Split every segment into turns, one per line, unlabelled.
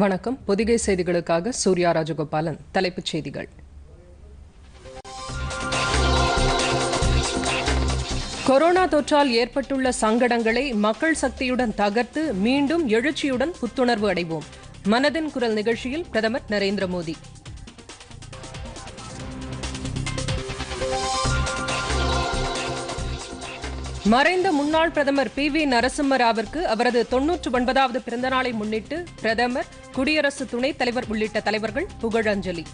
வணக்கம் பொதிகை செய்திகளுக்காக சூர்யா ராஜகோபாலன் தலைப்புச் செய்திகள் கொரோனா தொற்றால் ஏற்பட்டுள்ள சங்கடங்களை மக்கள் சக்தியுடன் தகர்த்து மீண்டும் எழுச்சியுடன் புத்துணர்வு அடைவோம் மனதின் குரல் நிகழ்ச்சியில் பிரதமர் நரேந்திர மோடி மறைந்த முன்னாள் பிரதமர் பி வி நரசிம்மராவிற்கு அவரது தொன்னூற்று ஒன்பதாவது பிறந்தநாளை முன்னிட்டு பிரதமர் குடியரசு துணைத் தலைவர் உள்ளிட்ட தலைவர்கள் புகழஞ்சலி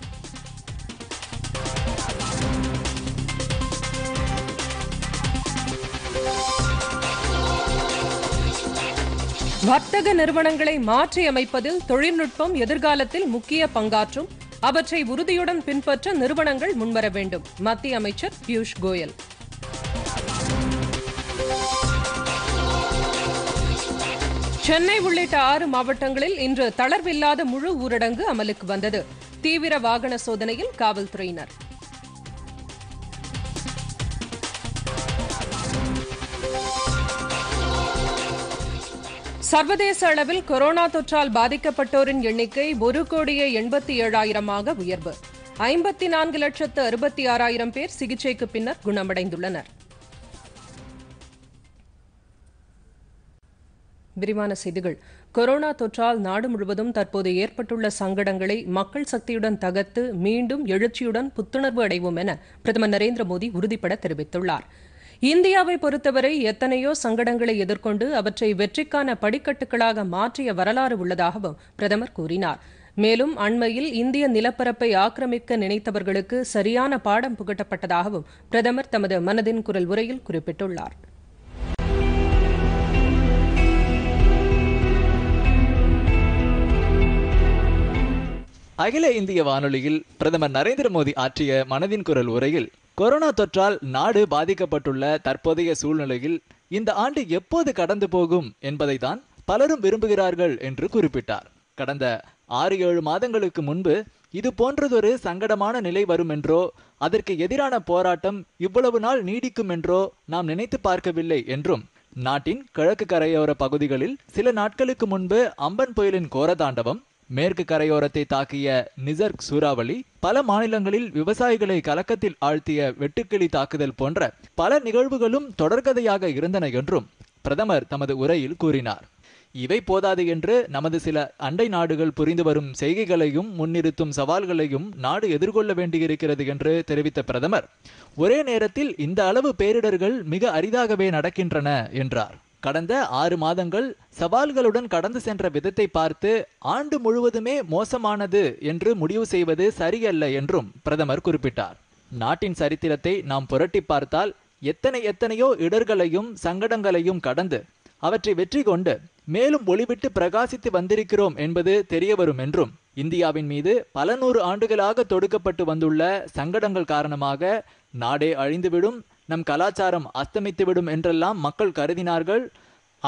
வர்த்தக நிறுவனங்களை மாற்றியமைப்பதில் தொழில்நுட்பம் எதிர்காலத்தில் முக்கிய பங்காற்றும் அவற்றை உறுதியுடன் பின்பற்ற நிறுவனங்கள் முன்வர வேண்டும் மத்திய அமைச்சர் பியூஷ் கோயல் சென்னை உள்ளிட்ட ஆறு மாவட்டங்களில் இன்று தளர்வில்லாத முழு ஊரடங்கு அமலுக்கு வந்தது தீவிர வாகன சோதனையில் காவல்துறையினர் சர்வதேச அளவில் கொரோனா தொற்றால் பாதிக்கப்பட்டோரின் எண்ணிக்கை ஒரு கோடியே எண்பத்தி ஏழாயிரமாக உயர்வு ஐம்பத்தி நான்கு லட்சத்து அறுபத்தி ஆறாயிரம் பேர் சிகிச்சைக்கு பின்னர் குணமடைந்துள்ளனா் விரிவான செய்திகள் கொரோனா தொற்றால் நாடு முழுவதும் தற்போது ஏற்பட்டுள்ள சங்கடங்களை மக்கள் சக்தியுடன் தகர்த்து மீண்டும் எழுச்சியுடன் புத்துணர்வு அடைவோம் என பிரதமர் நரேந்திர மோடி உறுதிபட தெரிவித்துள்ளார் இந்தியாவை பொறுத்தவரை எத்தனையோ சங்கடங்களை எதிர்கொண்டு அவற்றை வெற்றிக்கான படிக்கட்டுகளாக மாற்றிய வரலாறு உள்ளதாகவும் பிரதமர் கூறினார் மேலும் அண்மையில் இந்திய நிலப்பரப்பை ஆக்கிரமிக்க நினைத்தவர்களுக்கு சரியான பாடம் புகட்டப்பட்டதாகவும் பிரதமர் தமது மனதின் குரல் உரையில் குறிப்பிட்டுள்ளாா்
அகில இந்திய வானொலியில் பிரதமர் நரேந்திர மோடி ஆற்றிய மனதின் குரல் உரையில் கொரோனா தொற்றால் நாடு பாதிக்கப்பட்டுள்ள தற்போதைய சூழ்நிலையில் இந்த ஆண்டு எப்போது கடந்து போகும் என்பதை தான் பலரும் விரும்புகிறார்கள் என்று குறிப்பிட்டார் கடந்த ஆறு ஏழு மாதங்களுக்கு முன்பு இது போன்றதொரு சங்கடமான நிலை வரும் என்றோ அதற்கு எதிரான போராட்டம் இவ்வளவு நாள் நீடிக்கும் என்றோ நாம் நினைத்து பார்க்கவில்லை என்றும் நாட்டின் கிழக்கு கரையோர பகுதிகளில் சில நாட்களுக்கு முன்பு அம்பன் புயலின் கோரதாண்டவம் மேற்கு கரையோரத்தை தாக்கிய நிசர்க் சூறாவளி பல மாநிலங்களில் விவசாயிகளை கலக்கத்தில் ஆழ்த்திய வெட்டுக்கிளி தாக்குதல் போன்ற பல நிகழ்வுகளும் தொடர்கதையாக இருந்தன என்றும் பிரதமர் தமது உரையில் கூறினார் இவை போதாது என்று நமது சில அண்டை நாடுகள் புரிந்து வரும் செய்கைகளையும் முன்னிறுத்தும் சவால்களையும் நாடு எதிர்கொள்ள வேண்டியிருக்கிறது என்று தெரிவித்த பிரதமர் ஒரே நேரத்தில் இந்த அளவு பேரிடர்கள் மிக அரிதாகவே நடக்கின்றன என்றார் கடந்த ஆறு மாதங்கள் சவால்களுடன் கடந்து சென்ற விதத்தை பார்த்து ஆண்டு முழுவதுமே மோசமானது என்று முடிவு செய்வது சரியல்ல என்றும் பிரதமர் குறிப்பிட்டார் நாட்டின் சரித்திரத்தை நாம் புரட்டி பார்த்தால் எத்தனை எத்தனையோ இடர்களையும் சங்கடங்களையும் கடந்து அவற்றை வெற்றி கொண்டு மேலும் ஒளிவிட்டு பிரகாசித்து வந்திருக்கிறோம் என்பது தெரியவரும் என்றும் இந்தியாவின் மீது பல நூறு ஆண்டுகளாக தொடுக்கப்பட்டு வந்துள்ள சங்கடங்கள் காரணமாக நாடே அழிந்துவிடும் நம் கலாச்சாரம் அஸ்தமித்துவிடும் என்றெல்லாம் மக்கள் கருதினார்கள்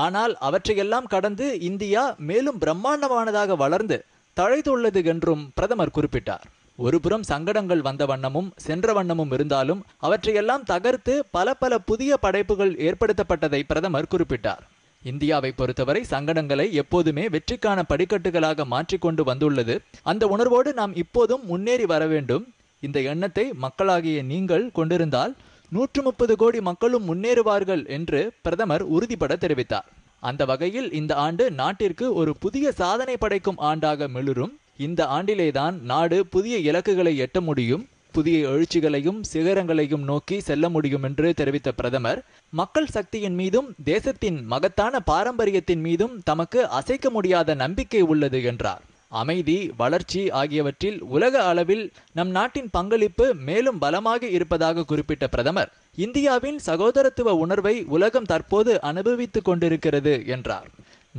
ஆனால் அவற்றையெல்லாம் கடந்து இந்தியா மேலும் பிரம்மாண்டமானதாக வளர்ந்து தழைத்துள்ளது என்றும் பிரதமர் குறிப்பிட்டார் ஒருபுறம் சங்கடங்கள் வந்த வண்ணமும் சென்ற வண்ணமும் இருந்தாலும் அவற்றையெல்லாம் தகர்த்து பல பல புதிய படைப்புகள் ஏற்படுத்தப்பட்டதை பிரதமர் குறிப்பிட்டார் இந்தியாவை பொறுத்தவரை சங்கடங்களை எப்போதுமே வெற்றிக்கான படிக்கட்டுகளாக மாற்றிக்கொண்டு வந்துள்ளது அந்த உணர்வோடு நாம் இப்போதும் முன்னேறி வர வேண்டும் இந்த எண்ணத்தை மக்களாகிய நீங்கள் கொண்டிருந்தால் நூற்று முப்பது கோடி மக்களும் முன்னேறுவார்கள் என்று பிரதமர் உறுதிபட தெரிவித்தார் அந்த வகையில் இந்த ஆண்டு நாட்டிற்கு ஒரு புதிய சாதனை படைக்கும் ஆண்டாக மிளிரும் இந்த ஆண்டிலேதான் நாடு புதிய இலக்குகளை எட்ட முடியும் புதிய எழுச்சிகளையும் சிகரங்களையும் நோக்கி செல்ல முடியும் என்று தெரிவித்த பிரதமர் மக்கள் சக்தியின் மீதும் தேசத்தின் மகத்தான பாரம்பரியத்தின் மீதும் தமக்கு அசைக்க முடியாத நம்பிக்கை உள்ளது என்றார் அமைதி வளர்ச்சி ஆகியவற்றில் உலக அளவில் நம் நாட்டின் பங்களிப்பு மேலும் பலமாக இருப்பதாக குறிப்பிட்ட பிரதமர் இந்தியாவின் சகோதரத்துவ உணர்வை உலகம் தற்போது அனுபவித்துக் கொண்டிருக்கிறது என்றார்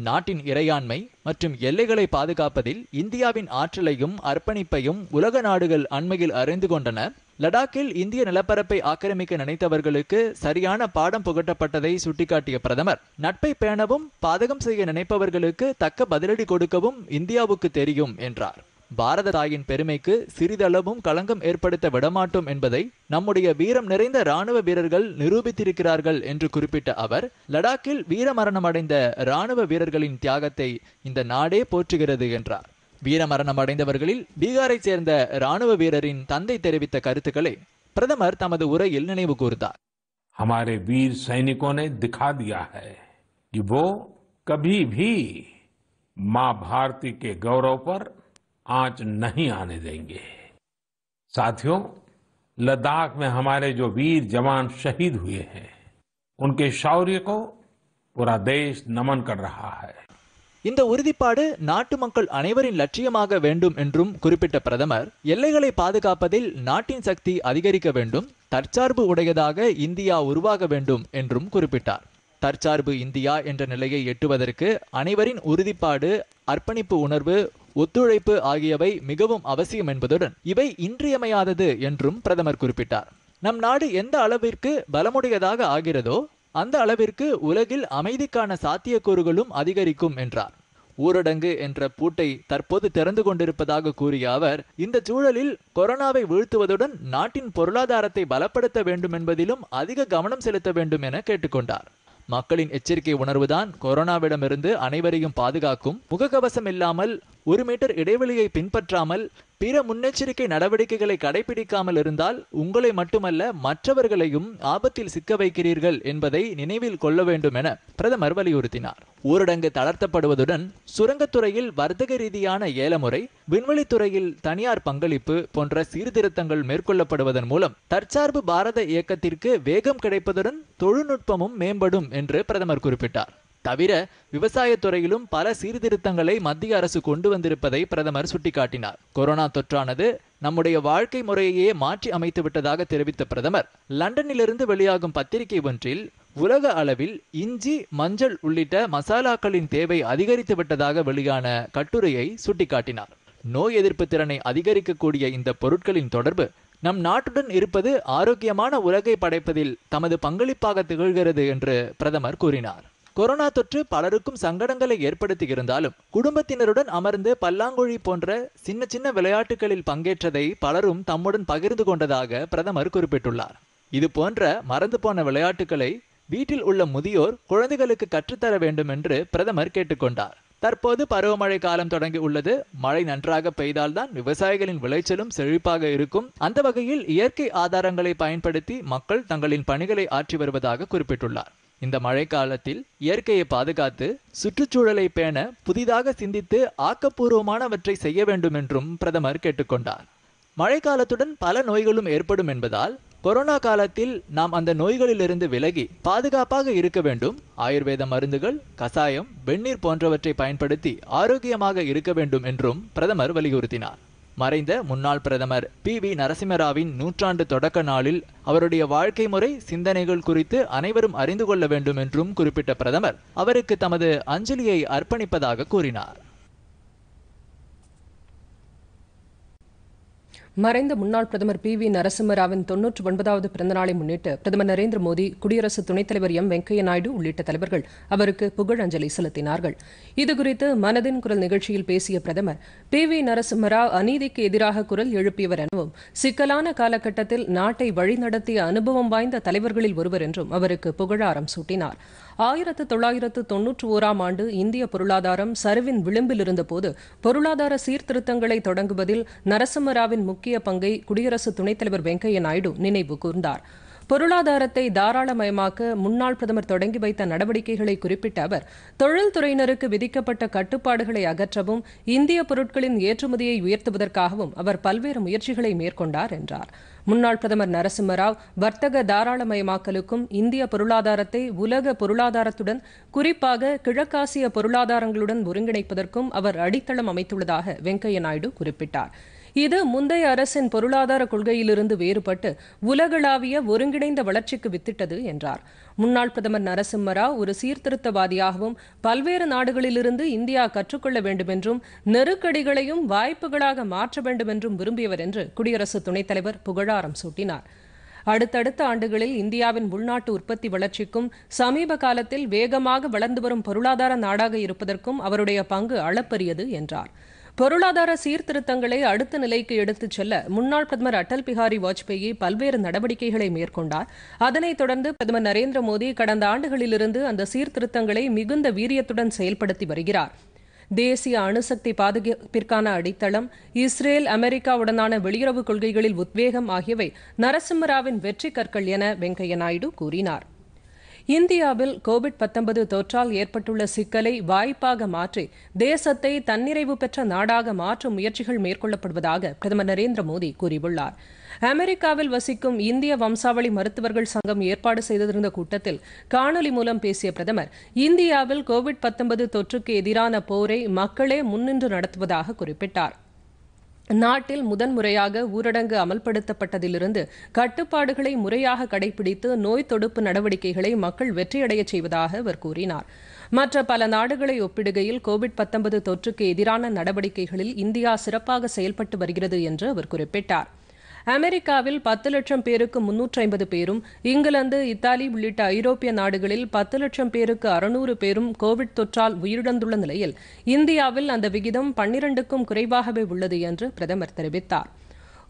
நாட்டின் இறையாண்மை மற்றும் எல்லைகளை பாதுகாப்பதில் இந்தியாவின் ஆற்றலையும் அர்ப்பணிப்பையும் உலக நாடுகள் அண்மையில் அறிந்து கொண்டன லடாக்கில் இந்திய நிலப்பரப்பை ஆக்கிரமிக்க நினைத்தவர்களுக்கு சரியான பாடம் புகட்டப்பட்டதை சுட்டிக்காட்டிய பிரதமர் நட்பை பேணவும் பாதகம் செய்ய நினைப்பவர்களுக்கு தக்க பதிலடி கொடுக்கவும் இந்தியாவுக்கு தெரியும் என்றார் பாரத தாயின் பெருமைக்கு சிறிதளவும் களங்கம் ஏற்படுத்த விடமாட்டோம் என்பதை நம்முடைய வீரம் நிறைந்த ராணுவ வீரர்கள் நிரூபித்திருக்கிறார்கள் என்று குறிப்பிட்ட அவர் லடாக்கில் வீரமரணமடைந்த ராணுவ வீரர்களின் தியாகத்தை இந்த நாடே போற்றுகிறது என்றார் वीर मरण बीहार सर्द राणव वीर तंदे தெரிவித்த கருத்துக்களை हमारे वीर सैनिकों ने दिखा दिया है कि वो कभी भी मां भारती के गौरव पर आंच नहीं आने देंगे साथियों लद्दाख में हमारे जो वीर जवान शहीद हुए हैं उनके शौर्य को पूरा देश नमन कर रहा है இந்த உறுதிப்பாடு நாட்டு மக்கள் அனைவரின் லட்சியமாக வேண்டும் என்றும் குறிப்பிட்ட பிரதமர் எல்லைகளை பாதுகாப்பதில் நாட்டின் சக்தி அதிகரிக்க வேண்டும் தற்சார்பு உடையதாக இந்தியா உருவாக வேண்டும் என்றும் குறிப்பிட்டார் தற்சார்பு இந்தியா என்ற நிலையை எட்டுவதற்கு அனைவரின் உறுதிப்பாடு அர்ப்பணிப்பு உணர்வு ஒத்துழைப்பு ஆகியவை மிகவும் அவசியம் என்பதுடன் இவை இன்றியமையாதது என்றும் பிரதமர் குறிப்பிட்டார் நம் நாடு எந்த அளவிற்கு பலமுடையதாக ஆகிறதோ அந்த அளவிற்கு உலகில் அமைதிக்கான சாத்தியக்கூறுகளும் அதிகரிக்கும் என்றார் ஊரடங்கு என்ற பூட்டை தற்போது திறந்து கொண்டிருப்பதாக கூறிய அவர் இந்த சூழலில் கொரோனாவை வீழ்த்துவதுடன் நாட்டின் பொருளாதாரத்தை பலப்படுத்த வேண்டும் என்பதிலும் அதிக கவனம் செலுத்த வேண்டும் என கேட்டுக்கொண்டார் மக்களின் எச்சரிக்கை உணர்வுதான் கொரோனாவிடமிருந்து அனைவரையும் பாதுகாக்கும் முகக்கவசம் இல்லாமல் ஒரு மீட்டர் இடைவெளியை பின்பற்றாமல் பிற முன்னெச்சரிக்கை நடவடிக்கைகளை கடைபிடிக்காமல் இருந்தால் உங்களை மட்டுமல்ல மற்றவர்களையும் ஆபத்தில் சிக்க வைக்கிறீர்கள் என்பதை நினைவில் கொள்ள வேண்டும் என பிரதமர் வலியுறுத்தினார் ஊரடங்கு தளர்த்தப்படுவதுடன் சுரங்கத்துறையில் வர்த்தக ரீதியான ஏலமுறை விண்வெளித்துறையில் தனியார் பங்களிப்பு போன்ற சீர்திருத்தங்கள் மேற்கொள்ளப்படுவதன் மூலம் தற்சார்பு பாரத இயக்கத்திற்கு வேகம் கிடைப்பதுடன் தொழில்நுட்பமும் மேம்படும் என்று பிரதமர் குறிப்பிட்டார் தவிர விவசாயத்துறையிலும் பல சீர்திருத்தங்களை மத்திய அரசு கொண்டு வந்திருப்பதை பிரதமர் சுட்டிக்காட்டினார் கொரோனா தொற்றானது நம்முடைய வாழ்க்கை முறையையே மாற்றி அமைத்து விட்டதாக தெரிவித்த பிரதமர் லண்டனிலிருந்து வெளியாகும் பத்திரிகை ஒன்றில் உலக அளவில் இஞ்சி மஞ்சள் உள்ளிட்ட மசாலாக்களின் தேவை அதிகரித்து விட்டதாக வெளியான கட்டுரையை சுட்டிக்காட்டினார் நோய் எதிர்ப்பு திறனை அதிகரிக்கக்கூடிய இந்த பொருட்களின் தொடர்பு நம் நாட்டுடன் இருப்பது ஆரோக்கியமான உலகை படைப்பதில் தமது பங்களிப்பாக திகழ்கிறது என்று பிரதமர் கூறினார் கொரோனா தொற்று பலருக்கும் சங்கடங்களை ஏற்படுத்தி இருந்தாலும் குடும்பத்தினருடன் அமர்ந்து பல்லாங்குழி போன்ற சின்ன சின்ன விளையாட்டுகளில் பங்கேற்றதை பலரும் தம்முடன் பகிர்ந்து கொண்டதாக பிரதமர் குறிப்பிட்டுள்ளார் இது போன்ற மறந்து போன விளையாட்டுகளை வீட்டில் உள்ள முதியோர் குழந்தைகளுக்கு கற்றுத்தர வேண்டும் என்று பிரதமர் கேட்டுக்கொண்டார் தற்போது பருவமழை காலம் தொடங்கி உள்ளது மழை நன்றாக பெய்தால்தான் விவசாயிகளின் விளைச்சலும் செழிப்பாக இருக்கும் அந்த வகையில் இயற்கை ஆதாரங்களை பயன்படுத்தி மக்கள் தங்களின் பணிகளை ஆற்றி வருவதாக குறிப்பிட்டுள்ளார் இந்த மழைக்காலத்தில் இயற்கையை பாதுகாத்து சுற்றுச்சூழலை பேண புதிதாக சிந்தித்து ஆக்கப்பூர்வமானவற்றை செய்ய வேண்டும் என்றும் பிரதமர் கேட்டுக்கொண்டார் மழைக்காலத்துடன் பல நோய்களும் ஏற்படும் என்பதால் கொரோனா காலத்தில் நாம் அந்த நோய்களிலிருந்து விலகி பாதுகாப்பாக இருக்க வேண்டும் ஆயுர்வேத மருந்துகள் கசாயம் வெந்நீர் போன்றவற்றை பயன்படுத்தி ஆரோக்கியமாக இருக்க வேண்டும் என்றும் பிரதமர் வலியுறுத்தினார் மறைந்த முன்னாள் பிரதமர் பி வி நரசிம்மராவின் நூற்றாண்டு தொடக்க நாளில் அவருடைய வாழ்க்கை முறை சிந்தனைகள் குறித்து அனைவரும் அறிந்து கொள்ள வேண்டும் என்றும் குறிப்பிட்ட பிரதமர் அவருக்கு தமது அஞ்சலியை அர்ப்பணிப்பதாக கூறினார்
மறைந்த முன்னாள் பிரதமர் பி வி நரசிம்மராவின் தொன்னூற்று ஒன்பதாவது பிறந்தநாளை முன்னிட்டு பிரதமர் நரேந்திர மோடி குடியரசு துணைத் தலைவர் எம் வெங்கையா நாயுடு உள்ளிட்ட தலைவர்கள் அவருக்கு புகழஞ்சலி செலுத்தினார்கள் இதுகுறித்து மனதின் குரல் நிகழ்ச்சியில் பேசிய பிரதமர் பி வி நரசிம்மராவ் அநீதிக்கு எதிராக குரல் எழுப்பியவர் எனவும் சிக்கலான காலகட்டத்தில் நாட்டை வழிநடத்திய அனுபவம் வாய்ந்த தலைவர்களில் ஒருவர் என்றும் அவருக்கு புகழாரம் சூட்டினார் ஆயிரத்து தொள்ளாயிரத்து தொன்னூற்று ஓராம் ஆண்டு இந்திய பொருளாதாரம் சரிவின் விளிம்பில் இருந்தபோது பொருளாதார சீர்திருத்தங்களை தொடங்குவதில் நரசிம்மராவின் முக்கிய பங்கை குடியரசு துணைத்தலைவர் வெங்கையா நாயுடு நினைவு கூர்ந்தார் பொருளாதாரத்தை தாராளமயமாக்க முன்னாள் பிரதமர் தொடங்கி வைத்த நடவடிக்கைகளை குறிப்பிட்ட அவர் தொழில்துறையினருக்கு விதிக்கப்பட்ட கட்டுப்பாடுகளை அகற்றவும் இந்திய பொருட்களின் ஏற்றுமதியை உயர்த்துவதற்காகவும் அவர் பல்வேறு முயற்சிகளை மேற்கொண்டார் என்றார் முன்னாள் பிரதமர் நரசிம்மராவ் வர்த்தக தாராளமயமாக்கலுக்கும் இந்திய பொருளாதாரத்தை உலக பொருளாதாரத்துடன் குறிப்பாக கிழக்காசிய பொருளாதாரங்களுடன் ஒருங்கிணைப்பதற்கும் அவர் அடித்தளம் அமைத்துள்ளதாக வெங்கையா நாயுடு குறிப்பிட்டார் இது முந்தைய அரசின் பொருளாதார கொள்கையிலிருந்து வேறுபட்டு உலகளாவிய ஒருங்கிணைந்த வளர்ச்சிக்கு வித்திட்டது என்றார் முன்னாள் பிரதமர் நரசிம்மராவ் ஒரு சீர்திருத்தவாதியாகவும் பல்வேறு நாடுகளிலிருந்து இந்தியா கற்றுக்கொள்ள வேண்டும் என்றும் நெருக்கடிகளையும் வாய்ப்புகளாக மாற்ற வேண்டும் என்றும் விரும்பியவர் என்று குடியரசு துணைத் தலைவர் புகழாரம் சூட்டினார் அடுத்தடுத்த ஆண்டுகளில் இந்தியாவின் உள்நாட்டு உற்பத்தி வளர்ச்சிக்கும் சமீப காலத்தில் வேகமாக வளர்ந்து வரும் பொருளாதார நாடாக இருப்பதற்கும் அவருடைய பங்கு அளப்பரியது என்றார் பொருளாதார சீர்திருத்தங்களை அடுத்த நிலைக்கு எடுத்துச் செல்ல முன்னாள் பிரதமர் அடல் பிஹாரி வாஜ்பேயி பல்வேறு நடவடிக்கைகளை மேற்கொண்டார் அதனைத் தொடர்ந்து பிரதமர் நரேந்திர மோடி கடந்த ஆண்டுகளிலிருந்து அந்த சீர்திருத்தங்களை மிகுந்த வீரியத்துடன் செயல்படுத்தி வருகிறார் தேசிய அணுசக்தி பாதுகாப்பிற்கான அடித்தளம் இஸ்ரேல் அமெரிக்காவுடனான வெளியுறவு கொள்கைகளில் உத்வேகம் ஆகியவை நரசிம்மராவின் வெற்றி கற்கள் என வெங்கையா நாயுடு கூறினார் இந்தியாவில் கோவிட் பத்தொன்பது தொற்றால் ஏற்பட்டுள்ள சிக்கலை வாய்ப்பாக மாற்றி தேசத்தை தன்னிறைவு பெற்ற நாடாக மாற்றும் முயற்சிகள் மேற்கொள்ளப்படுவதாக பிரதமர் நரேந்திர மோடி கூறியுள்ளார் அமெரிக்காவில் வசிக்கும் இந்திய வம்சாவளி மருத்துவர்கள் சங்கம் ஏற்பாடு செய்திருந்த கூட்டத்தில் காணொலி மூலம் பேசிய பிரதமர் இந்தியாவில் கோவிட் தொற்றுக்கு எதிரான போரை மக்களே முன்னின்று நடத்துவதாக குறிப்பிட்டாா் நாட்டில் முதன்முறையாக ஊரடங்கு அமல்படுத்தப்பட்டதிலிருந்து கட்டுப்பாடுகளை முறையாக கடைபிடித்து நோய் தொடுப்பு நடவடிக்கைகளை மக்கள் வெற்றியடைய செய்வதாக அவர் கூறினார் மற்ற பல நாடுகளை ஒப்பிடுகையில் கோவிட் தொற்றுக்கு எதிரான நடவடிக்கைகளில் இந்தியா சிறப்பாக செயல்பட்டு வருகிறது என்று அவர் குறிப்பிட்டாா் அமெரிக்காவில் பத்து லட்சம் பேருக்கு முன்னூற்றி ஐம்பது பேரும் இங்கிலாந்து இத்தாலி உள்ளிட்ட ஐரோப்பிய நாடுகளில் பத்து லட்சம் பேருக்கு அறுநூறு பேரும் கோவிட் தொற்றால் உயிரிழந்துள்ள நிலையில் இந்தியாவில் அந்த விகிதம் பன்னிரண்டுக்கும் குறைவாகவே உள்ளது என்று பிரதமர் தெரிவித்தார்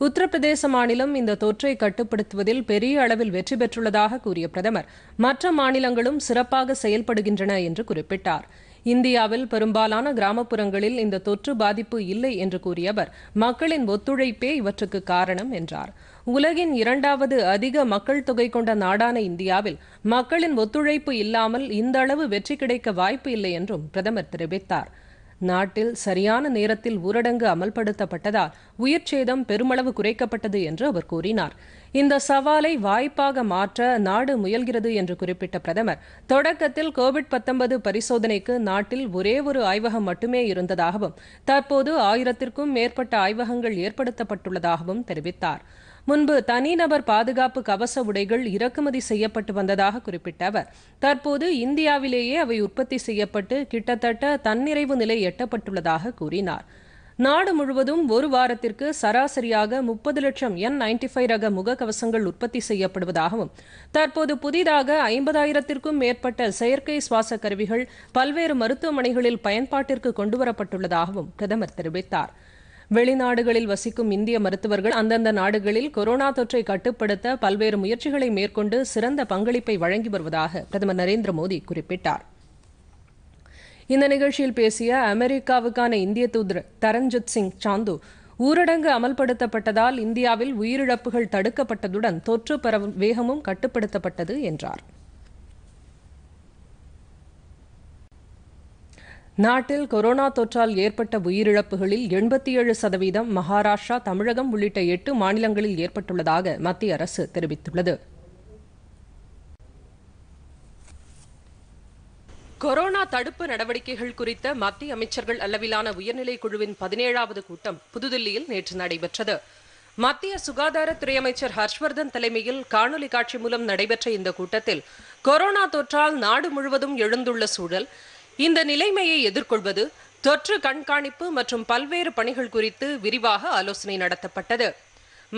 உத்தரப்பிரதேச மாநிலம் இந்த தொற்றை கட்டுப்படுத்துவதில் பெரிய அளவில் வெற்றி பெற்றுள்ளதாக கூறிய பிரதமர் மற்ற மாநிலங்களும் சிறப்பாக செயல்படுகின்றன என்று குறிப்பிட்டார் இந்தியாவில் பெரும்பாலான கிராமப்புறங்களில் இந்த தொற்று பாதிப்பு இல்லை என்று கூறிய அவர் மக்களின் ஒத்துழைப்பே இவற்றுக்கு காரணம் என்றார் உலகின் இரண்டாவது அதிக மக்கள் தொகை கொண்ட நாடான இந்தியாவில் மக்களின் ஒத்துழைப்பு இல்லாமல் இந்த அளவு வெற்றி கிடைக்க வாய்ப்பு இல்லை என்றும் பிரதமர் தெரிவித்தார் நாட்டில் சரியான நேரத்தில் ஊரடங்கு அமல்படுத்தப்பட்டதால் உயிர்ச்சேதம் பெருமளவு குறைக்கப்பட்டது என்று அவர் கூறினார் இந்த சவாலை வாய்ப்பாக மாற்ற நாடு முயல்கிறது என்று குறிப்பிட்ட பிரதமர் தொடக்கத்தில் கோவிட் பத்தொன்பது பரிசோதனைக்கு நாட்டில் ஒரே ஒரு ஆய்வகம் மட்டுமே இருந்ததாகவும் தற்போது ஆயிரத்திற்கும் மேற்பட்ட ஆய்வகங்கள் ஏற்படுத்தப்பட்டுள்ளதாகவும் தெரிவித்தார் முன்பு தனிநபர் பாதுகாப்பு கவச உடைகள் இறக்குமதி செய்யப்பட்டு வந்ததாக குறிப்பிட்ட அவர் தற்போது இந்தியாவிலேயே அவை உற்பத்தி செய்யப்பட்டு கிட்டத்தட்ட தன்னிறைவு நிலை எட்டப்பட்டுள்ளதாக கூறினாா் நாடு முழுவதும் ஒரு வாரத்திற்கு சராசரியாக முப்பது லட்சம் என் நைன்டி ஃபைவ் ரக முகக்கவசங்கள் உற்பத்தி செய்யப்படுவதாகவும் தற்போது புதிதாக ஐம்பதாயிரத்திற்கும் மேற்பட்ட செயற்கை சுவாச கருவிகள் பல்வேறு மருத்துவமனைகளில் பயன்பாட்டிற்கு கொண்டுவரப்பட்டுள்ளதாகவும் பிரதமர் தெரிவித்தார் வெளிநாடுகளில் வசிக்கும் இந்திய மருத்துவர்கள் அந்தந்த நாடுகளில் கொரோனா தொற்றை கட்டுப்படுத்த பல்வேறு முயற்சிகளை மேற்கொண்டு சிறந்த பங்களிப்பை வழங்கி வருவதாக பிரதமர் நரேந்திர மோடி குறிப்பிட்டார் இந்த நிகழ்ச்சியில் பேசிய அமெரிக்காவுக்கான இந்திய தூதர் தரண்ஜித் சிங் சாந்து ஊரடங்கு அமல்படுத்தப்பட்டதால் இந்தியாவில் உயிரிழப்புகள் தடுக்கப்பட்டதுடன் தொற்று பரவும் வேகமும் கட்டுப்படுத்தப்பட்டது என்றார் நாட்டில் கொரோனா தொற்றால் ஏற்பட்ட உயிரிழப்புகளில் எண்பத்தி ஏழு சதவீதம் மகாராஷ்டிரா தமிழகம் உள்ளிட்ட எட்டு மாநிலங்களில் ஏற்பட்டுள்ளதாக மத்திய அரசு தெரிவித்துள்ளது கொரோனா தடுப்பு நடவடிக்கைகள் குறித்த மத்திய அமைச்சர்கள் அளவிலான உயர்நிலை குழுவின் பதினேழாவது கூட்டம் புதுதில்லியில் நேற்று நடைபெற்றது மத்திய சுகாதாரத்துறை அமைச்சர் ஹர்ஷ்வர்தன் தலைமையில் காணொலி காட்சி மூலம் நடைபெற்ற இந்த கூட்டத்தில் கொரோனா தொற்றால் நாடு முழுவதும் எழுந்துள்ள சூழல் இந்த நிலைமையை எதிர்கொள்வது தொற்று கண்காணிப்பு மற்றும் பல்வேறு பணிகள் குறித்து விரிவாக ஆலோசனை நடத்தப்பட்டது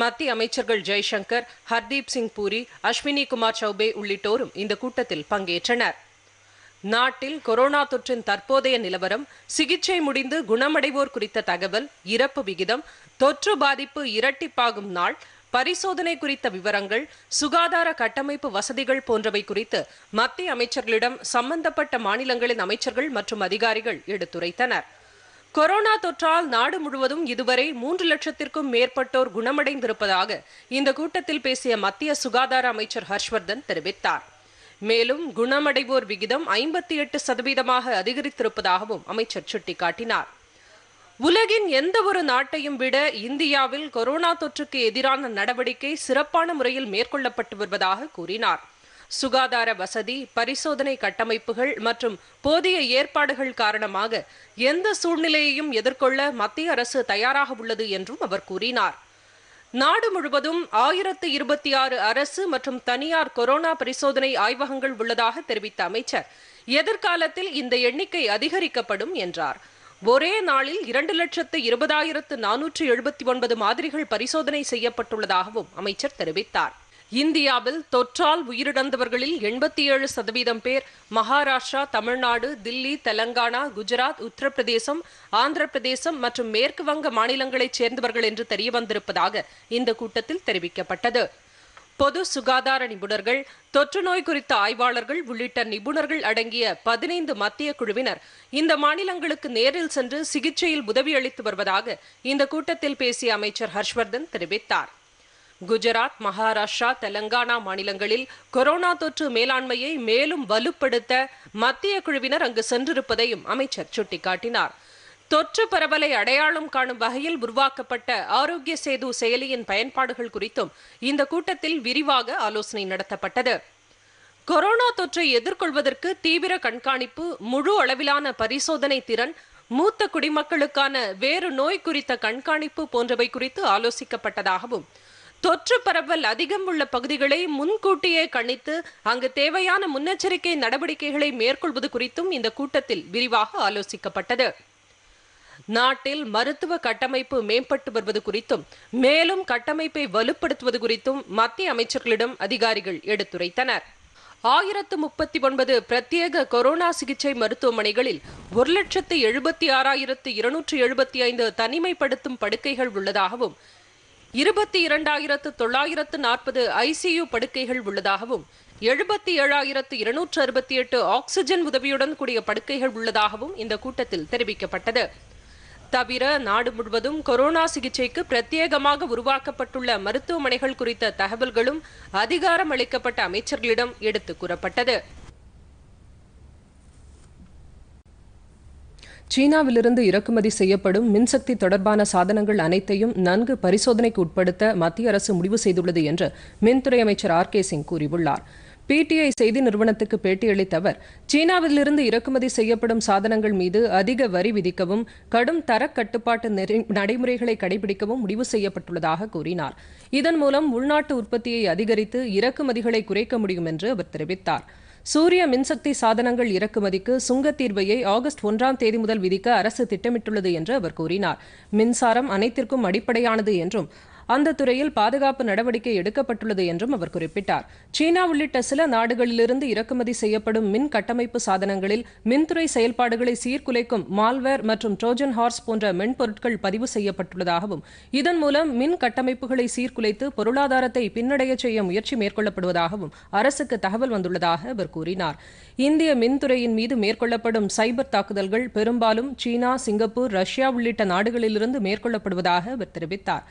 மத்திய அமைச்சர்கள் ஜெய்சங்கர் ஹர்தீப் சிங் பூரி அஸ்வினி குமார் சௌபே உள்ளிட்டோரும் இந்த கூட்டத்தில் பங்கேற்றனர் நாட்டில் கொரோனா தொற்றின் தற்போதைய நிலவரம் சிகிச்சை முடிந்து குணமடைவோர் குறித்த தகவல் இறப்பு விகிதம் தொற்று பாதிப்பு இரட்டிப்பாகும் நாள் பரிசோதனை குறித்த விவரங்கள் சுகாதார கட்டமைப்பு வசதிகள் போன்றவை குறித்து மத்திய அமைச்சர்களிடம் சம்பந்தப்பட்ட மாநிலங்களின் அமைச்சர்கள் மற்றும் அதிகாரிகள் எடுத்துரைத்தனர் கொரோனா தொற்றால் நாடு முழுவதும் இதுவரை மூன்று லட்சத்திற்கும் மேற்பட்டோர் குணமடைந்திருப்பதாக இந்த கூட்டத்தில் பேசிய மத்திய சுகாதார அமைச்சர் ஹர்ஷ்வர்தன் தெரிவித்தார் மேலும் குணமடைவோர் விகிதம் ஐம்பத்தி எட்டு சதவீதமாக அதிகரித்திருப்பதாகவும் அமைச்சர் சுட்டிக்காட்டினார் உலகின் எந்த ஒரு நாட்டையும் விட இந்தியாவில் கொரோனா தொற்றுக்கு எதிரான நடவடிக்கை சிறப்பான முறையில் மேற்கொள்ளப்பட்டு வருவதாக கூறினார் சுகாதார வசதி பரிசோதனை கட்டமைப்புகள் மற்றும் போதிய ஏற்பாடுகள் காரணமாக எந்த சூழ்நிலையையும் எதிர்கொள்ள மத்திய அரசு தயாராக உள்ளது என்றும் அவர் கூறினார் நாடு முழுவதும் ஆயிரத்து இருபத்தி ஆறு அரசு மற்றும் தனியார் கொரோனா பரிசோதனை ஆய்வகங்கள் உள்ளதாக தெரிவித்த அமைச்சர் எதிர்காலத்தில் இந்த எண்ணிக்கை அதிகரிக்கப்படும் என்றார் ஒரே நாளில் இரண்டு லட்சத்து இருபதாயிரத்து நானூற்று எழுபத்தி ஒன்பது மாதிரிகள் பரிசோதனை செய்யப்பட்டுள்ளதாகவும் அமைச்சர் தெரிவித்தார் இந்தியாவில் தொற்றால் உயிரிழந்தவர்களில் எண்பத்தி ஏழு சதவீதம் பேர் மகாராஷ்டிரா தமிழ்நாடு தில்லி தெலங்கானா குஜராத் உத்தரப்பிரதேசம் ஆந்திர பிரதேசம் மற்றும் மேற்கு வங்க மாநிலங்களைச் சேர்ந்தவர்கள் என்று தெரியவந்திருப்பதாக இந்த கூட்டத்தில் தெரிவிக்கப்பட்டது பொது சுகாதார நிபுணர்கள் தொற்று நோய் குறித்த ஆய்வாளர்கள் உள்ளிட்ட நிபுணர்கள் அடங்கிய பதினைந்து மத்திய குழுவினர் இந்த மாநிலங்களுக்கு நேரில் சென்று சிகிச்சையில் உதவி அளித்து வருவதாக இந்த கூட்டத்தில் பேசிய அமைச்சர் ஹர்ஷ்வர்தன் தெரிவித்தார் குஜராத் மகாராஷ்டிரா தெலங்கானா மாநிலங்களில் கொரோனா தொற்று மேலாண்மையை மேலும் வலுப்படுத்த மத்திய குழுவினர் அங்கு சென்றிருப்பதையும் அமைச்சர் சுட்டிக்காட்டினார் தொற்று பரவலை அடையாளம் காணும் வகையில் உருவாக்கப்பட்ட ஆரோக்கிய சேது செயலியின் பயன்பாடுகள் குறித்தும் இந்த கூட்டத்தில் விரிவாக ஆலோசனை நடத்தப்பட்டது கொரோனா தொற்றை எதிர்கொள்வதற்கு தீவிர கண்காணிப்பு முழு அளவிலான பரிசோதனை திறன் மூத்த குடிமக்களுக்கான வேறு நோய் குறித்த கண்காணிப்பு போன்றவை குறித்து ஆலோசிக்கப்பட்டதாகவும் தொற்று பரவல் அதிகம் உள்ள பகுதிகளை முன்கூட்டியே கணித்து அங்கு தேவையான முன்னெச்சரிக்கை நடவடிக்கைகளை மேற்கொள்வது குறித்தும் இந்த கூட்டத்தில் விரிவாக ஆலோசிக்கப்பட்டது நாட்டில் மருத்துவ கட்டமைப்பு மேம்பட்டு வருவது குறித்தும் மேலும் கட்டமைப்பை வலுப்படுத்துவது குறித்தும் மத்திய அமைச்சர்களிடம் அதிகாரிகள் எடுத்துரைத்தனர் ஆயிரத்து முப்பத்தி ஒன்பது பிரத்யேக கொரோனா சிகிச்சை மருத்துவமனைகளில் ஒரு லட்சத்து எழுபத்தி ஆறாயிரத்து இருநூற்றி எழுபத்தி ஐந்து தனிமைப்படுத்தும் படுக்கைகள் உள்ளதாகவும் இருபத்தி இரண்டாயிரத்து தொள்ளாயிரத்து நாற்பது ஐசியு படுக்கைகள் உள்ளதாகவும் எழுபத்தி ஏழாயிரத்து இருநூற்று அறுபத்தி எட்டு ஆக்சிஜன் உதவியுடன் கூடிய படுக்கைகள் உள்ளதாகவும் இந்த கூட்டத்தில் தெரிவிக்கப்பட்டது தவிர நாடு முழுவதும் கொரோனா சிகிச்சைக்கு பிரத்யேகமாக உருவாக்கப்பட்டுள்ள மருத்துவமனைகள் குறித்த தகவல்களும் அதிகாரம் அளிக்கப்பட்ட அமைச்சர்களிடம் எடுத்து கூறப்பட்டது சீனாவிலிருந்து இறக்குமதி செய்யப்படும் மின்சக்தி தொடர்பான சாதனங்கள் அனைத்தையும் நன்கு பரிசோதனைக்கு உட்படுத்த மத்திய அரசு முடிவு செய்துள்ளது என்று மின்துறை அமைச்சர் ஆர் கே சிங் கூறியுள்ளார் பிடிஐ செய்தி நிறுவனத்துக்கு பேட்டியளித்த அவர் சீனாவிலிருந்து இறக்குமதி செய்யப்படும் சாதனங்கள் மீது அதிக வரி விதிக்கவும் கடும் தர கட்டுப்பாட்டு நடைமுறைகளை கடைபிடிக்கவும் முடிவு செய்யப்பட்டுள்ளதாக கூறினார் இதன் மூலம் உள்நாட்டு உற்பத்தியை அதிகரித்து இறக்குமதிகளை குறைக்க முடியும் என்று அவர் தெரிவித்தாா் சூரிய மின்சக்தி சாதனங்கள் இறக்குமதிக்கு சுங்க தீர்வையை ஆகஸ்ட் ஒன்றாம் தேதி முதல் விதிக்க அரசு திட்டமிட்டுள்ளது என்று அவர் கூறினார் மின்சாரம் அனைத்திற்கும் அடிப்படையானது என்றும் அந்த துறையில் பாதுகாப்பு நடவடிக்கை எடுக்கப்பட்டுள்ளது என்றும் அவர் குறிப்பிட்டார் சீனா உள்ளிட்ட சில நாடுகளிலிருந்து இறக்குமதி செய்யப்படும் மின் கட்டமைப்பு சாதனங்களில் மின்துறை செயல்பாடுகளை சீர்குலைக்கும் மால்வேர் மற்றும் ட்ரோஜன் ஹார்ஸ் போன்ற மென்பொருட்கள் பதிவு செய்யப்பட்டுள்ளதாகவும் இதன் மூலம் மின் கட்டமைப்புகளை சீர்குலைத்து பொருளாதாரத்தை பின்னடைய செய்ய முயற்சி மேற்கொள்ளப்படுவதாகவும் அரசுக்கு தகவல் வந்துள்ளதாக அவர் கூறினார் இந்திய மின்துறையின் மீது மேற்கொள்ளப்படும் சைபர் தாக்குதல்கள் பெரும்பாலும் சீனா சிங்கப்பூர் ரஷ்யா உள்ளிட்ட நாடுகளிலிருந்து மேற்கொள்ளப்படுவதாக அவர் தெரிவித்தார்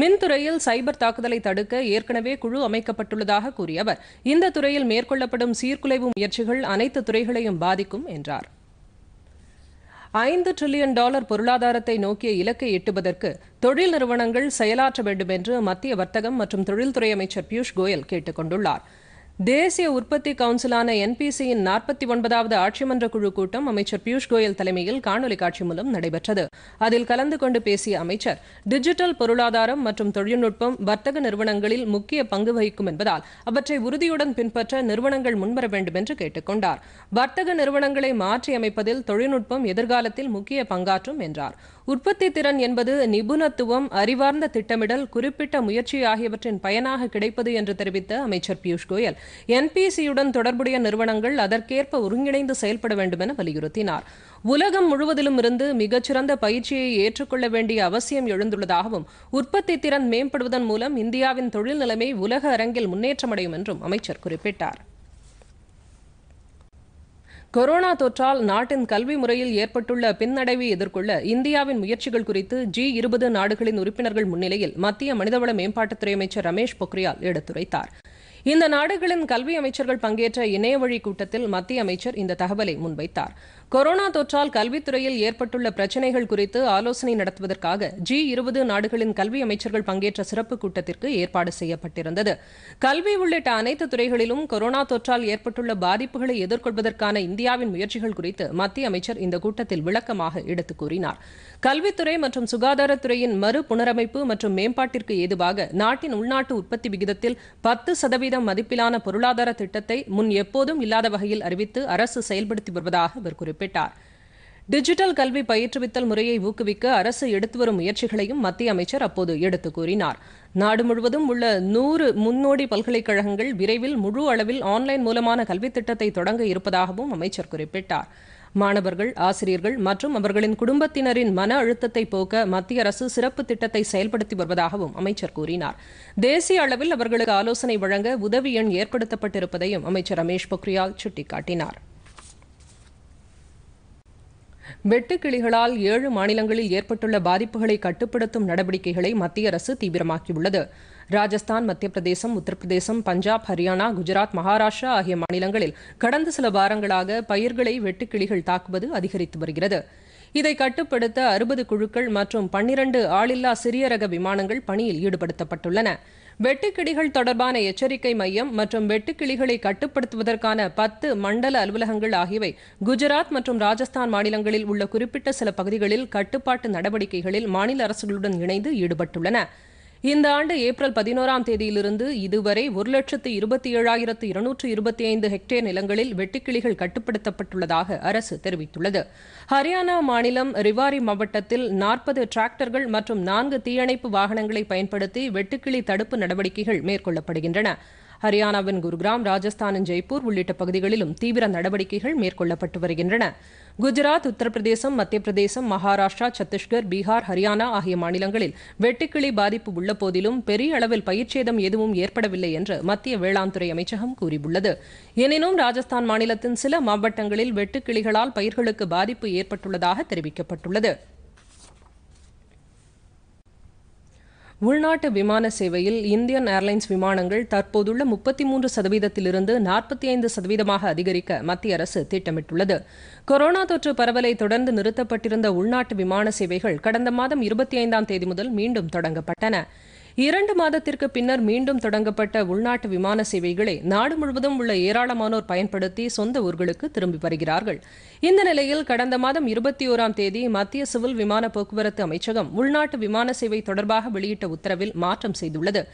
மின்துறையில் சைபர் தாக்குதலை தடுக்க ஏற்கனவே குழு அமைக்கப்பட்டுள்ளதாக கூறிய அவர் இந்த துறையில் மேற்கொள்ளப்படும் சீர்குலைவு முயற்சிகள் அனைத்து துறைகளையும் பாதிக்கும் என்றார் ஐந்து டிரில்லியன் டாலர் பொருளாதாரத்தை நோக்கிய இலக்கை எட்டுவதற்கு தொழில் நிறுவனங்கள் செயலாற்ற வேண்டும் என்று மத்திய வர்த்தகம் மற்றும் தொழில்துறை அமைச்சர் பியூஷ் கோயல் கேட்டுக் கொண்டுள்ளாா் தேசிய உற்பத்தி கவுன்சிலான என்பிசியின் நாற்பத்தி ஒன்பதாவது ஆட்சிமன்ற குழு கூட்டம் அமைச்சர் பியூஷ் கோயல் தலைமையில் காணொலி காட்சி மூலம் நடைபெற்றது அதில் கலந்து கொண்டு பேசிய அமைச்சர் டிஜிட்டல் பொருளாதாரம் மற்றும் தொழில்நுட்பம் வர்த்தக நிறுவனங்களில் முக்கிய பங்கு வகிக்கும் என்பதால் அவற்றை உறுதியுடன் பின்பற்ற நிறுவனங்கள் முன்வர வேண்டும் என்று கேட்டுக் கொண்டார் வர்த்தக நிறுவனங்களை மாற்றியமைப்பதில் தொழில்நுட்பம் எதிர்காலத்தில் முக்கிய பங்காற்றும் என்றார் உற்பத்தி திறன் என்பது நிபுணத்துவம் அறிவார்ந்த திட்டமிடல் குறிப்பிட்ட முயற்சி ஆகியவற்றின் பயனாக கிடைப்பது என்று தெரிவித்த அமைச்சர் பியூஷ் கோயல் என்பிசியுடன் தொடர்புடைய நிறுவனங்கள் அதற்கேற்ப ஒருங்கிணைந்து செயல்பட வேண்டும் என வலியுறுத்தினார் உலகம் முழுவதிலும் இருந்து மிகச்சிறந்த பயிற்சியை ஏற்றுக்கொள்ள வேண்டிய அவசியம் எழுந்துள்ளதாகவும் உற்பத்தி திறன் மேம்படுவதன் மூலம் இந்தியாவின் தொழில் நிலைமை உலக அரங்கில் முன்னேற்றமடையும் என்றும் அமைச்சர் குறிப்பிட்டார் கொரோனா தொற்றால் நாட்டின் கல்வி முறையில் ஏற்பட்டுள்ள பின்னடைவை எதிர்கொள்ள இந்தியாவின் முயற்சிகள் குறித்து ஜி இருபது நாடுகளின் உறுப்பினர்கள் முன்னிலையில் மத்திய மனிதவள மேம்பாட்டுத்துறை அமைச்சர் ரமேஷ் பொக்ரியால் எடுத்துரைத்தார் இந்த நாடுகளின் கல்வி அமைச்சர்கள் பங்கேற்ற இணையவழி கூட்டத்தில் மத்திய அமைச்சர் இந்த தகவலை முன்வைத்தார் கொரோனா தொற்றால் கல்வித்துறையில் ஏற்பட்டுள்ள பிரச்சினைகள் குறித்து ஆலோசனை நடத்துவதற்காக ஜி இருபது நாடுகளின் கல்வி அமைச்சர்கள் பங்கேற்ற சிறப்பு கூட்டத்திற்கு ஏற்பாடு செய்யப்பட்டிருந்தது கல்வி உள்ளிட்ட அனைத்து துறைகளிலும் கொரோனா தொற்றால் ஏற்பட்டுள்ள பாதிப்புகளை எதிர்கொள்வதற்கான இந்தியாவின் முயற்சிகள் குறித்து மத்திய அமைச்சர் இந்த கூட்டத்தில் விளக்கமாக எடுத்துக் கூறினார் கல்வித்துறை மற்றும் சுகாதாரத்துறையின் மறு புனரமைப்பு மற்றும் மேம்பாட்டிற்கு ஏதுவாக நாட்டின் உள்நாட்டு உற்பத்தி விகிதத்தில் பத்து சதவீதம் மதிப்பிலான பொருளாதார திட்டத்தை முன் எப்போதும் இல்லாத வகையில் அறிவித்து அரசு செயல்படுத்தி வருவதாக அவர் குறிப்பிட்டார் குறிப்பிட்டார் டிஜிட்டல் கல்வி பயிற்றுவித்தல் முறையை ஊக்குவிக்க அரசு எடுத்து வரும் முயற்சிகளையும் மத்திய அமைச்சர் அப்போது எடுத்து கூறினார் நாடு முழுவதும் உள்ள நூறு முன்னோடி பல்கலைக்கழகங்கள் விரைவில் முழு அளவில் ஆன்லைன் மூலமான கல்வித் திட்டத்தை தொடங்க இருப்பதாகவும் அமைச்சர் குறிப்பிட்டார் மாணவர்கள் ஆசிரியர்கள் மற்றும் அவர்களின் குடும்பத்தினரின் மன அழுத்தத்தை போக்க மத்திய அரசு சிறப்பு திட்டத்தை செயல்படுத்தி வருவதாகவும் அமைச்சர் கூறினார் தேசிய அளவில் அவர்களுக்கு ஆலோசனை வழங்க உதவி எண் ஏற்படுத்தப்பட்டிருப்பதையும் அமைச்சர் ரமேஷ் பொக்ரியால் சுட்டிக்காட்டினாா் வெட்டுக்கிளிகளால் ஏழு மாநிலங்களில் ஏற்பட்டுள்ள பாதிப்புகளை கட்டுப்படுத்தும் நடவடிக்கைகளை மத்திய அரசு தீவிரமாக்கியுள்ளது ராஜஸ்தான் மத்திய பிரதேசம் உத்தரப்பிரதேசம் பஞ்சாப் ஹரியானா குஜராத் மகாராஷ்டிரா ஆகிய மாநிலங்களில் கடந்த சில வாரங்களாக பயிர்களை வெட்டுக்கிளிகள் தாக்குவது அதிகரித்து வருகிறது இதை கட்டுப்படுத்த அறுபது குழுக்கள் மற்றும் பன்னிரண்டு ஆளில்லா சிறிய ரக விமானங்கள் பணியில் ஈடுபடுத்தப்பட்டுள்ளன வெட்டுக்கிளிகள் தொடர்பான எச்சரிக்கை மையம் மற்றும் வெட்டுக்கிளிகளை கட்டுப்படுத்துவதற்கான பத்து மண்டல அலுவலகங்கள் ஆகியவை குஜராத் மற்றும் ராஜஸ்தான் மாநிலங்களில் உள்ள குறிப்பிட்ட சில பகுதிகளில் கட்டுப்பாட்டு நடவடிக்கைகளில் மாநில அரசுகளுடன் இணைந்து ஈடுபட்டுள்ளன இந்த ஆண்டு ஏப்ரல் பதினோராம் தேதியிலிருந்து இதுவரை ஒரு லட்சத்து இருபத்தி ஏழாயிரத்து இருநூற்று இருபத்தி ஐந்து ஹெக்டேர் நிலங்களில் வெட்டுக்கிளிகள் கட்டுப்படுத்தப்பட்டுள்ளதாக அரசு தெரிவித்துள்ளது ஹரியானா மாநிலம் ரிவாரி மாவட்டத்தில் நாற்பது டிராக்டர்கள் மற்றும் நான்கு தீயணைப்பு வாகனங்களை பயன்படுத்தி வெட்டுக்கிளி தடுப்பு நடவடிக்கைகள் மேற்கொள்ளப்படுகின்றன ஹரியானாவின் குருகிராம் ராஜஸ்தானின் ஜெய்ப்பூர் உள்ளிட்ட பகுதிகளிலும் தீவிர நடவடிக்கைகள் மேற்கொள்ளப்பட்டு வருகின்றன குஜராத் உத்தரப்பிரதேசம் மத்திய பிரதேசம் மகாராஷ்டிரா சத்தீஸ்கர் பீகார் ஹரியானா ஆகிய மாநிலங்களில் வெட்டுக்கிளி பாதிப்பு உள்ள போதிலும் பெரிய அளவில் பயிர்ச்சேதம் எதுவும் ஏற்படவில்லை என்று மத்திய வேளாண் துறை அமைச்சகம் கூறியுள்ளது எனினும் ராஜஸ்தான் மாநிலத்தின் சில மாவட்டங்களில் வெட்டுக்கிளிகளால் பயிர்களுக்கு பாதிப்பு ஏற்பட்டுள்ளதாக தெரிவிக்கப்பட்டுள்ளது உள்நாட்டு விமான சேவையில் இந்தியன் ஏர்லைன்ஸ் விமானங்கள் தற்போதுள்ள முப்பத்தி மூன்று சதவீதத்திலிருந்து நாற்பத்தி ஐந்து சதவீதமாக அதிகரிக்க மத்திய அரசு திட்டமிட்டுள்ளது கொரோனா தொற்று பரவலை தொடர்ந்து நிறுத்தப்பட்டிருந்த உள்நாட்டு விமான சேவைகள் கடந்த மாதம் இருபத்தி ஐந்தாம் தேதி முதல் மீண்டும் தொடங்கப்பட்டன இரண்டு மாதத்திற்கு பின்னர் மீண்டும் தொடங்கப்பட்ட உள்நாட்டு விமான சேவைகளை நாடு முழுவதும் உள்ள ஏராளமானோர் பயன்படுத்தி சொந்த ஊர்களுக்கு திரும்பி வருகிறார்கள் இந்த நிலையில் கடந்த மாதம் இருபத்தி ஓராம் தேதி மத்திய சிவில் விமான போக்குவரத்து அமைச்சகம் உள்நாட்டு விமான சேவை தொடர்பாக வெளியிட்ட உத்தரவில் மாற்றம் செய்துள்ளது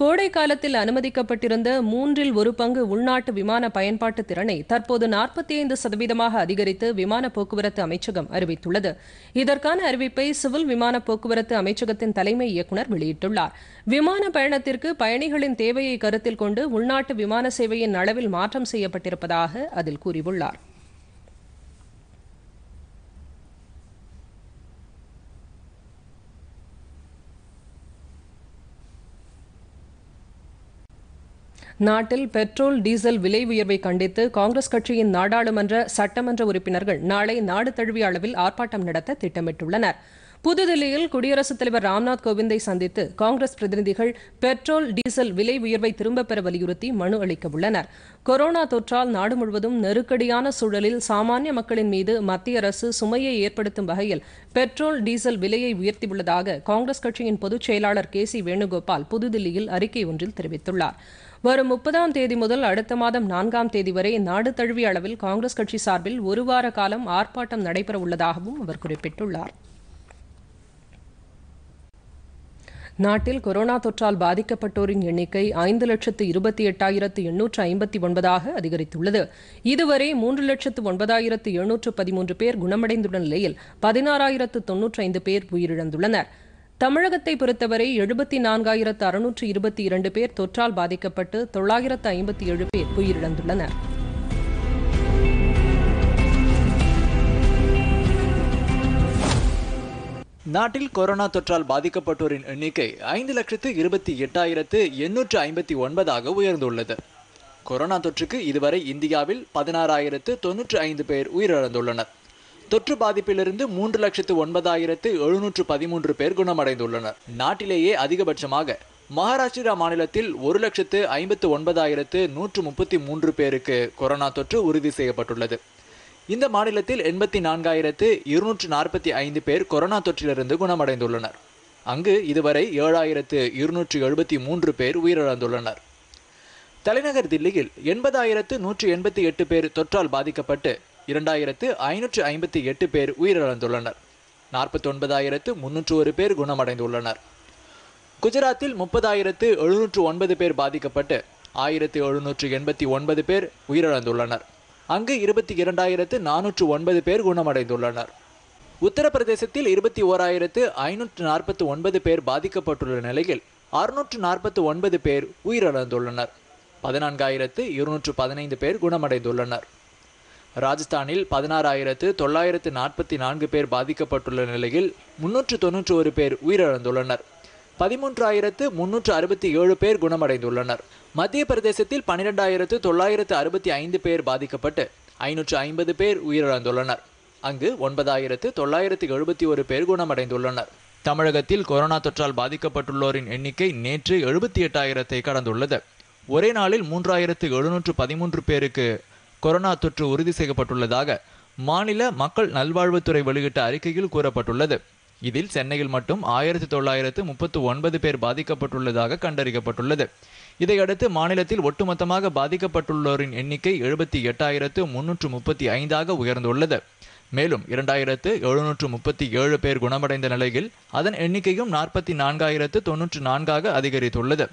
கோடை காலத்தில் அனுமதிக்கப்பட்டிருந்த மூன்றில் ஒரு பங்கு உள்நாட்டு விமான பயன்பாட்டு திறனை தற்போது நாற்பத்தி ஐந்து சதவீதமாக அதிகரித்து விமான போக்குவரத்து அமைச்சகம் அறிவித்துள்ளது இதற்கான அறிவிப்பை சிவில் விமான போக்குவரத்து அமைச்சகத்தின் தலைமை இயக்குநர் வெளியிட்டுள்ளார் விமான பயணத்திற்கு பயணிகளின் தேவையை கருத்தில் கொண்டு உள்நாட்டு விமான சேவையின் அளவில் மாற்றம் செய்யப்பட்டிருப்பதாக அதில் கூறியுள்ளாா் நாட்டில் பெட்ரோல் டீசல் விலை உயர்வை கண்டித்து காங்கிரஸ் கட்சியின் நாடாளுமன்ற சட்டமன்ற உறுப்பினர்கள் நாளை நாடு தழுவிய அளவில் ஆர்ப்பாட்டம் நடத்த திட்டமிட்டுள்ளனர் புதுதில்லியில் குடியரசுத் தலைவர் ராம்நாத் கோவிந்தை சந்தித்து காங்கிரஸ் பிரதிநிதிகள் பெட்ரோல் டீசல் விலை உயர்வை திரும்பப் பெற வலியுறுத்தி மனு அளிக்க உள்ளனர் கொரோனா தொற்றால் நாடு முழுவதும் நெருக்கடியான சூழலில் சாமானிய மக்களின் மீது மத்திய அரசு சுமையை ஏற்படுத்தும் வகையில் பெட்ரோல் டீசல் விலையை உயர்த்தியுள்ளதாக காங்கிரஸ் கட்சியின் பொதுச் செயலாளர் கே சி வேணுகோபால் புதுதில்லியில் அறிக்கை ஒன்றில் தெரிவித்துள்ளாா் வரும் முப்பதாம் தேதி முதல் அடுத்த மாதம் நான்காம் தேதி வரை நாடு தழுவிய அளவில் காங்கிரஸ் கட்சி சார்பில் ஒருவார காலம் ஆர்ப்பாட்டம் நடைபெற உள்ளதாகவும் அவர் குறிப்பிட்டுள்ளார் நாட்டில் கொரோனா தொற்றால் பாதிக்கப்பட்டோரின் எண்ணிக்கை ஐந்து லட்சத்து இருபத்தி எட்டாயிரத்து எண்ணூற்று ஐம்பத்தி ஒன்பதாக அதிகரித்துள்ளது இதுவரை மூன்று லட்சத்து ஒன்பதாயிரத்து எழுநூற்று பதிமூன்று பேர் குணமடைந்துள்ள நிலையில் பதினாறாயிரத்து தொன்னூற்றி ஐந்து பேர் உயிரிழந்துள்ளனா் தமிழகத்தை பொறுத்தவரை எழுபத்தி நான்காயிரத்து அறுநூற்று இருபத்தி இரண்டு பேர் தொற்றால் பாதிக்கப்பட்டு தொள்ளாயிரத்து ஐம்பத்தி ஏழு பேர் உயிரிழந்துள்ளனர்
நாட்டில் கொரோனா தொற்றால் பாதிக்கப்பட்டோரின் எண்ணிக்கை ஐந்து லட்சத்து இருபத்தி எட்டாயிரத்து எண்ணூற்று ஐம்பத்தி ஒன்பதாக உயர்ந்துள்ளது கொரோனா தொற்றுக்கு இதுவரை இந்தியாவில் பதினாறாயிரத்து தொன்னூற்று ஐந்து பேர் உயிரிழந்துள்ளனர் தொற்று பாதிப்பிலிருந்து மூன்று லட்சத்து ஒன்பதாயிரத்து எழுநூற்று பதிமூன்று பேர் குணமடைந்துள்ளனர் நாட்டிலேயே அதிகபட்சமாக மகாராஷ்டிரா மாநிலத்தில் ஒரு லட்சத்து ஐம்பத்து ஒன்பதாயிரத்து நூற்று முப்பத்தி மூன்று பேருக்கு கொரோனா தொற்று உறுதி செய்யப்பட்டுள்ளது இந்த மாநிலத்தில் எண்பத்தி நான்காயிரத்து இருநூற்று நாற்பத்தி ஐந்து பேர் கொரோனா தொற்றிலிருந்து குணமடைந்துள்ளனர் அங்கு இதுவரை ஏழாயிரத்து இருநூற்று எழுபத்தி மூன்று பேர் உயிரிழந்துள்ளனர் தலைநகர் தில்லியில் எண்பதாயிரத்து நூற்று எண்பத்தி எட்டு பேர் தொற்றால் பாதிக்கப்பட்டு இரண்டாயிரத்து ஐநூற்று ஐம்பத்தி எட்டு பேர் உயிரிழந்துள்ளனர் நாற்பத்தொன்பதாயிரத்து முன்னூற்று ஒரு பேர் குணமடைந்துள்ளனர் குஜராத்தில் முப்பதாயிரத்து எழுநூற்று ஒன்பது பேர் பாதிக்கப்பட்டு ஆயிரத்து எழுநூற்று எண்பத்தி ஒன்பது பேர் உயிரிழந்துள்ளனர் அங்கு இருபத்தி இரண்டாயிரத்து நானூற்று ஒன்பது பேர் குணமடைந்துள்ளனர் உத்தரப்பிரதேசத்தில் இருபத்தி ஓராயிரத்து ஐநூற்று நாற்பத்தி ஒன்பது பேர் பாதிக்கப்பட்டுள்ள நிலையில் அறுநூற்று நாற்பத்தி ஒன்பது பேர் உயிரிழந்துள்ளனர் பதினான்காயிரத்து இருநூற்று பதினைந்து பேர் குணமடைந்துள்ளனர் ராஜஸ்தானில் பதினாறாயிரத்து தொள்ளாயிரத்து நாற்பத்தி நான்கு பேர் பாதிக்கப்பட்டுள்ள நிலையில் முன்னூற்று தொன்னூற்று ஒரு பேர் உயிரிழந்துள்ளனர் பதிமூன்றாயிரத்து முன்னூற்று அறுபத்தி ஏழு பேர் குணமடைந்துள்ளனர் மத்திய பிரதேசத்தில் பன்னிரெண்டாயிரத்து தொள்ளாயிரத்து அறுபத்தி ஐந்து பேர் பாதிக்கப்பட்டு ஐநூற்று ஐம்பது பேர் உயிரிழந்துள்ளனர் அங்கு ஒன்பதாயிரத்து தொள்ளாயிரத்து எழுபத்தி ஒரு பேர் குணமடைந்துள்ளனர் தமிழகத்தில் கொரோனா தொற்றால் பாதிக்கப்பட்டுள்ளோரின் எண்ணிக்கை நேற்று எழுபத்தி எட்டாயிரத்தை கடந்துள்ளது ஒரே நாளில் மூன்றாயிரத்து எழுநூற்று பதிமூன்று பேருக்கு கொரோனா தொற்று உறுதி செய்யப்பட்டுள்ளதாக மாநில மக்கள் நல்வாழ்வுத்துறை வெளியிட்ட அறிக்கையில் கூறப்பட்டுள்ளது இதில் சென்னையில் மட்டும் ஆயிரத்தி தொள்ளாயிரத்து முப்பத்து ஒன்பது பேர் பாதிக்கப்பட்டுள்ளதாக கண்டறியப்பட்டுள்ளது இதையடுத்து மாநிலத்தில் ஒட்டுமொத்தமாக பாதிக்கப்பட்டுள்ளோரின் எண்ணிக்கை எழுபத்தி எட்டாயிரத்து முன்னூற்று முப்பத்தி ஐந்தாக உயர்ந்துள்ளது மேலும் இரண்டாயிரத்து எழுநூற்று முப்பத்தி ஏழு பேர் குணமடைந்த நிலையில் அதன் எண்ணிக்கையும் நாற்பத்தி நான்காயிரத்து தொன்னூற்று நான்காக அதிகரித்துள்ளது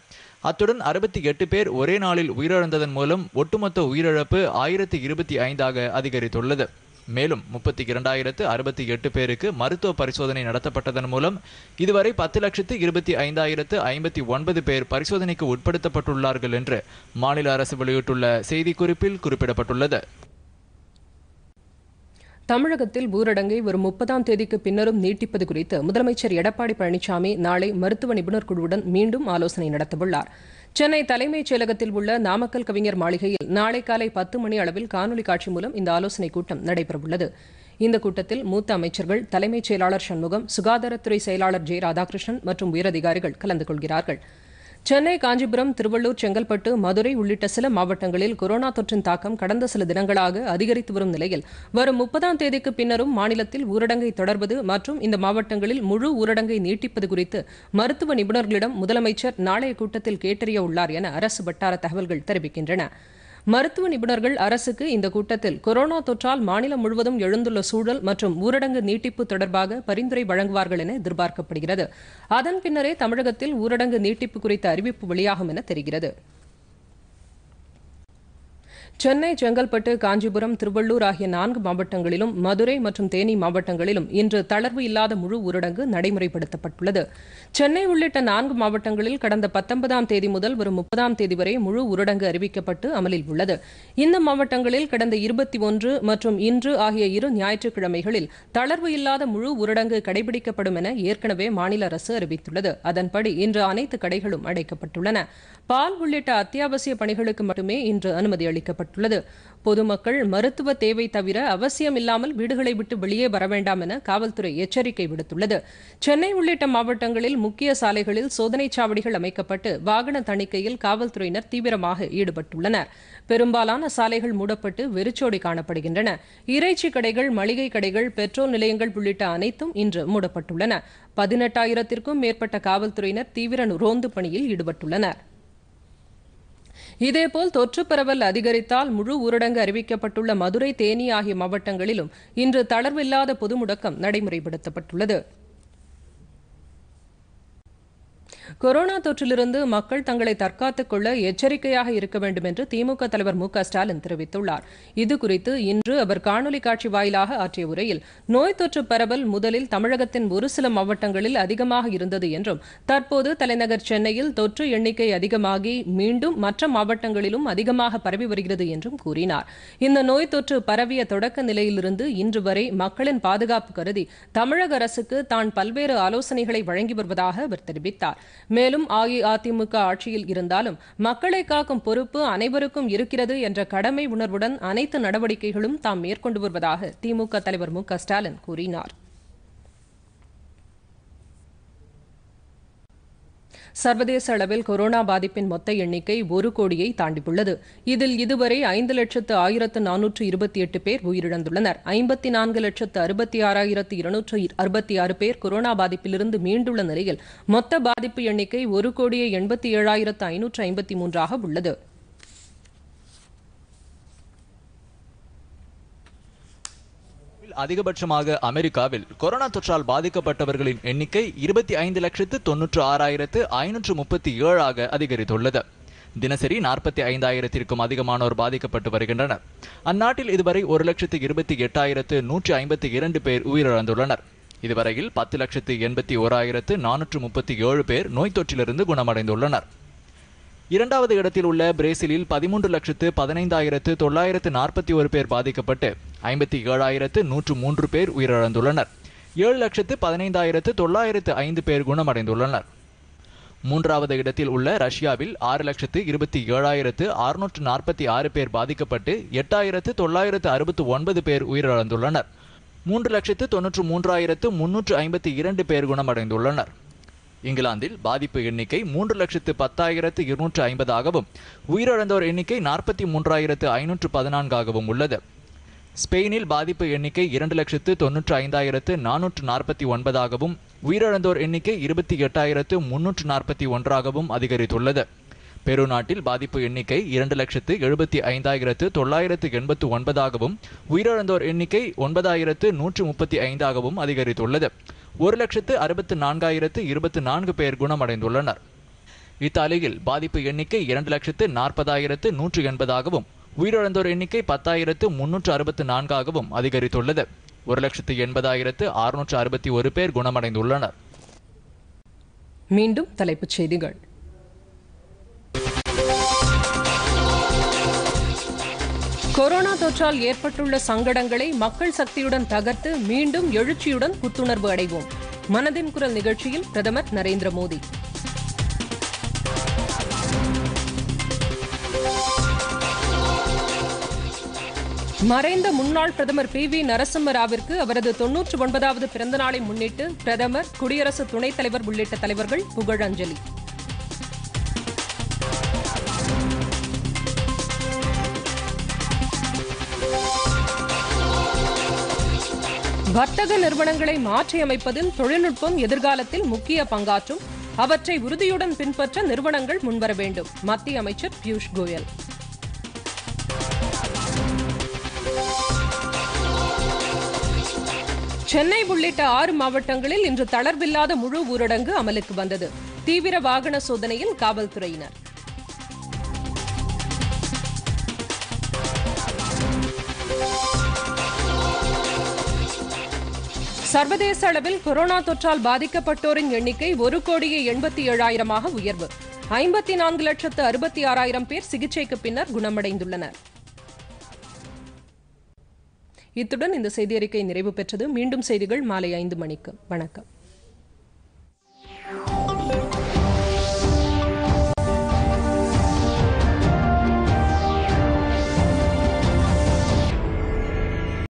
அத்துடன் அறுபத்தி எட்டு பேர் ஒரே நாளில் உயிரிழந்ததன் மூலம் ஒட்டுமொத்த உயிரிழப்பு ஆயிரத்தி இருபத்தி ஐந்தாக அதிகரித்துள்ளது மேலும் முப்பத்தி இரண்டாயிரத்து அறுபத்தி எட்டு பேருக்கு மருத்துவ பரிசோதனை நடத்தப்பட்டதன் மூலம் இதுவரை பத்து லட்சத்து இருபத்தி ஐந்தாயிரத்து ஐம்பத்தி ஒன்பது பேர் பரிசோதனைக்கு உட்படுத்தப்பட்டுள்ளார்கள் என்று மாநில அரசு வெளியிட்டுள்ள செய்திக்குறிப்பில் குறிப்பிடப்பட்டுள்ளது
தமிழகத்தில் ஊரடங்கை வரும் முப்பதாம் தேதிக்கு பின்னரும் நீட்டிப்பது குறித்து முதலமைச்சர் எடப்பாடி பழனிசாமி நாளை மருத்துவ நிபுணர் குழுவுடன் மீண்டும் ஆலோசனை நடத்தவுள்ளார் சென்னை தலைமைச் செயலகத்தில் உள்ள நாமக்கல் கவிஞர் மாளிகையில் நாளை காலை பத்து மணி அளவில் காணொலி காட்சி மூலம் இந்த ஆலோசனைக் கூட்டம் நடைபெறவுள்ளது இந்த கூட்டத்தில் மூத்த அமைச்சர்கள் தலைமைச் செயலாளர் சண்முகம் சுகாதாரத்துறை செயலாளர் ஜெ ராதாகிருஷ்ணன் மற்றும் உயரதிகாரிகள் கலந்து கொள்கிறார்கள் சென்னை காஞ்சிபுரம் திருவள்ளூர் செங்கல்பட்டு மதுரை உள்ளிட்ட சில மாவட்டங்களில் கொரோனா தொற்றின் தாக்கம் கடந்த சில தினங்களாக அதிகரித்து வரும் நிலையில் வரும் முப்பதாம் தேதிக்கு பின்னரும் மாநிலத்தில் ஊரடங்கை தொடர்வது மற்றும் இந்த மாவட்டங்களில் முழு ஊரடங்கை நீட்டிப்பது குறித்து மருத்துவ நிபுணர்களிடம் முதலமைச்சர் நாளைய கூட்டத்தில் கேட்டறிய உள்ளார் என அரசு வட்டார தகவல்கள் தெரிவிக்கின்றன மருத்துவ நிபுணர்கள் அரசுக்கு இந்த கூட்டத்தில் கொரோனா தொற்றால் மாநிலம் முழுவதும் எழுந்துள்ள சூழல் மற்றும் ஊரடங்கு நீட்டிப்பு தொடர்பாக பரிந்துரை வழங்குவார்கள் என எதிர்பார்க்கப்படுகிறது அதன் பின்னரே தமிழகத்தில் ஊரடங்கு நீட்டிப்பு குறித்த அறிவிப்பு வெளியாகும் என தெரிகிறது சென்னை செங்கல்பட்டு காஞ்சிபுரம் திருவள்ளூர் ஆகிய நான்கு மாவட்டங்களிலும் மதுரை மற்றும் தேனி மாவட்டங்களிலும் இன்று தளர்வு இல்லாத முழு ஊரடங்கு நடைமுறைப்படுத்தப்பட்டுள்ளது சென்னை உள்ளிட்ட நான்கு மாவட்டங்களில் கடந்த பத்தொன்பதாம் தேதி முதல் வரும் முப்பதாம் தேதி வரை முழு ஊரடங்கு அறிவிக்கப்பட்டு அமலில் உள்ளது இந்த மாவட்டங்களில் கடந்த இருபத்தி ஒன்று மற்றும் இன்று ஆகிய இரு ஞாயிற்றுக்கிழமைகளில் தளர்வு இல்லாத முழு ஊரடங்கு கடைபிடிக்கப்படும் என ஏற்கனவே மாநில அரசு அறிவித்துள்ளது அதன்படி இன்று அனைத்து கடைகளும் அடைக்கப்பட்டுள்ளன பால் உள்ளிட்ட அத்தியாவசிய பணிகளுக்கு மட்டுமே இன்று அனுமதி அளிக்கப்பட்டது அறிவுறுத்தப்பட்டுள்ளது பொதுமக்கள் மருத்துவ தேவை தவிர அவசியமில்லாமல் வீடுகளை விட்டு வெளியே வர வேண்டாம் என காவல்துறை எச்சரிக்கை விடுத்துள்ளது சென்னை உள்ளிட்ட மாவட்டங்களில் முக்கிய சாலைகளில் சோதனைச் சாவடிகள் அமைக்கப்பட்டு வாகன தணிக்கையில் காவல்துறையினர் தீவிரமாக ஈடுபட்டுள்ளனர் பெரும்பாலான சாலைகள் மூடப்பட்டு வெறிச்சோடி காணப்படுகின்றன இறைச்சி கடைகள் மளிகை கடைகள் பெட்ரோல் நிலையங்கள் உள்ளிட்ட அனைத்தும் இன்று மூடப்பட்டுள்ளன பதினெட்டாயிரத்திற்கும் மேற்பட்ட காவல்துறையினர் தீவிர ரோந்து பணியில் ஈடுபட்டுள்ளனா் இதேபோல் தொற்று பரவல் அதிகரித்தால் முழு ஊரடங்கு அறிவிக்கப்பட்டுள்ள மதுரை தேனி ஆகிய மாவட்டங்களிலும் இன்று தளர்வில்லாத பொது முடக்கம் நடைமுறைப்படுத்தப்பட்டுள்ளது கொரோனா தொற்றிலிருந்து மக்கள் தங்களை தற்காத்துக் கொள்ள எச்சரிக்கையாக இருக்க வேண்டும் என்று திமுக தலைவர் மு ஸ்டாலின் தெரிவித்துள்ளார் இதுகுறித்து இன்று அவர் காணொலி காட்சி வாயிலாக ஆற்றிய உரையில் நோய் தொற்று பரவல் முதலில் தமிழகத்தின் ஒரு சில மாவட்டங்களில் அதிகமாக இருந்தது என்றும் தற்போது தலைநகர் சென்னையில் தொற்று எண்ணிக்கை அதிகமாகி மீண்டும் மற்ற மாவட்டங்களிலும் அதிகமாக பரவி வருகிறது என்றும் கூறினார் இந்த நோய் தொற்று பரவிய தொடக்க நிலையிலிருந்து இன்று வரை மக்களின் பாதுகாப்பு கருதி தமிழக அரசுக்கு தான் பல்வேறு ஆலோசனைகளை வழங்கி வருவதாக அவர் தெரிவித்தார் மேலும் அஇஅதிமுக ஆட்சியில் இருந்தாலும் மக்களை காக்கும் பொறுப்பு அனைவருக்கும் இருக்கிறது என்ற கடமை உணர்வுடன் அனைத்து நடவடிக்கைகளும் தாம் மேற்கொண்டு வருவதாக திமுக தலைவர் மு ஸ்டாலின் கூறினாா் சர்வதேச அளவில் கொரோனா பாதிப்பின் மொத்த எண்ணிக்கை ஒரு கோடியை தாண்டியுள்ளது இதில் இதுவரை ஐந்து லட்சத்து ஆயிரத்து நானூற்று இருபத்தி எட்டு பேர் உயிரிழந்துள்ளனர் ஐம்பத்தி நான்கு லட்சத்து அறுபத்தி ஆறாயிரத்து இருநூற்று அறுபத்தி ஆறு பேர் கொரோனா பாதிப்பிலிருந்து மீண்டுள்ள நிலையில் மொத்த பாதிப்பு எண்ணிக்கை ஒரு கோடியே எண்பத்தி ஏழாயிரத்து ஐநூற்று ஐம்பத்தி மூன்றாக உள்ளது
அதிகபட்சமாக அமெரிக்காவில் கொரோனா தொற்றால் பாதிக்கப்பட்டவர்களின் எண்ணிக்கை இருபத்தி ஐந்து லட்சத்து தொன்னூற்று ஆறாயிரத்து ஐநூற்று முப்பத்தி ஏழாக அதிகரித்துள்ளது தினசரி நாற்பத்தி ஐந்தாயிரத்திற்கும் அதிகமானோர் பாதிக்கப்பட்டு வருகின்றனர் அந்நாட்டில் இதுவரை ஒரு லட்சத்து இருபத்தி எட்டாயிரத்து நூற்றி ஐம்பத்தி இரண்டு பேர் உயிரிழந்துள்ளனர் இதுவரையில் பத்து லட்சத்து எண்பத்தி ஓராயிரத்து நானூற்று முப்பத்தி ஏழு பேர் நோய் தொற்றிலிருந்து குணமடைந்துள்ளனர் இரண்டாவது இடத்தில் உள்ள பிரேசிலில் பதிமூன்று லட்சத்து பதினைந்தாயிரத்து தொள்ளாயிரத்து நாற்பத்தி ஒரு பேர் பாதிக்கப்பட்டு ஐம்பத்தி ஏழாயிரத்து நூற்று மூன்று பேர் உயிரிழந்துள்ளனர் ஏழு லட்சத்து பதினைந்தாயிரத்து தொள்ளாயிரத்து ஐந்து பேர் குணமடைந்துள்ளனர் மூன்றாவது இடத்தில் உள்ள ரஷ்யாவில் ஆறு லட்சத்து இருபத்தி ஏழாயிரத்து அறுநூற்று நாற்பத்தி ஆறு பேர் பாதிக்கப்பட்டு எட்டாயிரத்து தொள்ளாயிரத்து அறுபத்து ஒன்பது பேர் உயிரிழந்துள்ளனர் மூன்று லட்சத்து தொன்னூற்று மூன்றாயிரத்து முன்னூற்று ஐம்பத்தி இரண்டு பேர் குணமடைந்துள்ளனர் இங்கிலாந்தில் பாதிப்பு எண்ணிக்கை மூன்று லட்சத்து பத்தாயிரத்து இருநூற்று ஐம்பதாகவும் உயிரிழந்தோர் எண்ணிக்கை நாற்பத்தி மூன்றாயிரத்து ஐநூற்று பதினான்காகவும் உள்ளது ஸ்பெயினில் பாதிப்பு எண்ணிக்கை இரண்டு லட்சத்து தொன்னூற்று ஐந்தாயிரத்து நானூற்று நாற்பத்தி ஒன்பதாகவும் உயிரிழந்தோர் எண்ணிக்கை இருபத்தி எட்டாயிரத்து முன்னூற்று நாற்பத்தி ஒன்றாகவும் அதிகரித்துள்ளது பெரு நாட்டில் பாதிப்பு எண்ணிக்கை இரண்டு லட்சத்து எழுபத்தி ஐந்தாயிரத்து தொள்ளாயிரத்து எண்பத்து ஒன்பதாகவும் உயிரிழந்தோர் எண்ணிக்கை ஒன்பதாயிரத்து நூற்று முப்பத்தி ஐந்தாகவும் அதிகரித்துள்ளது ஒரு லட்சத்து அறுபத்து நான்காயிரத்து இருபத்து நான்கு பேர் குணமடைந்துள்ளனர் இத்தாலியில் பாதிப்பு எண்ணிக்கை இரண்டு லட்சத்து நாற்பதாயிரத்து நூற்று எண்பதாகவும் உயிரிழந்தோர் எண்ணிக்கை பத்தாயிரத்து முன்னூற்று அறுபத்து நான்காகவும் அதிகரித்துள்ளது ஒரு லட்சத்து எண்பதாயிரத்து அறுநூற்று அறுபத்தி ஒரு பேர் குணமடைந்துள்ளனர்
மீண்டும் தலைப்புச் செய்திகள் கொரோனா தொற்றால் ஏற்பட்டுள்ள சங்கடங்களை மக்கள் சக்தியுடன் தகர்த்து மீண்டும் எழுச்சியுடன் புத்துணர்வு அடைவோம் மனதின் குரல் நிகழ்ச்சியில் பிரதமர் நரேந்திர மோடி மறைந்த முன்னாள் பிரதமர் பி வி நரசிம்மராவிற்கு அவரது தொன்னூற்று ஒன்பதாவது பிறந்தநாளை முன்னிட்டு பிரதமர் குடியரசு துணைத் தலைவர் உள்ளிட்ட தலைவர்கள் புகழஞ்சலி வர்த்தக நிறுவனங்களை மாற்றியமைப்பதில் தொழில்நுட்பம் எதிர்காலத்தில் முக்கிய பங்காற்றும் அவற்றை உறுதியுடன் பின்பற்ற நிறுவனங்கள் முன்வர வேண்டும் மத்திய அமைச்சர் பியூஷ் கோயல் சென்னை உள்ளிட்ட ஆறு மாவட்டங்களில் இன்று தளர்வில்லாத முழு ஊரடங்கு அமலுக்கு வந்தது தீவிர வாகன சோதனையில் காவல்துறையினர் சர்வதேச அளவில் கொரோனா தொற்றால் பாதிக்கப்பட்டோரின் எண்ணிக்கை ஒரு கோடியே எண்பத்தி ஏழாயிரமாக உயர்வு ஐம்பத்தி நான்கு லட்சத்து அறுபத்தி ஆறாயிரம் பேர் சிகிச்சைக்கு பின்னர் குணமடைந்துள்ளனர் இத்துடன் இந்த செய்தியறிக்கை நிறைவு பெற்றது மீண்டும் செய்திகள் மாலை ஐந்து மணிக்கு வணக்கம்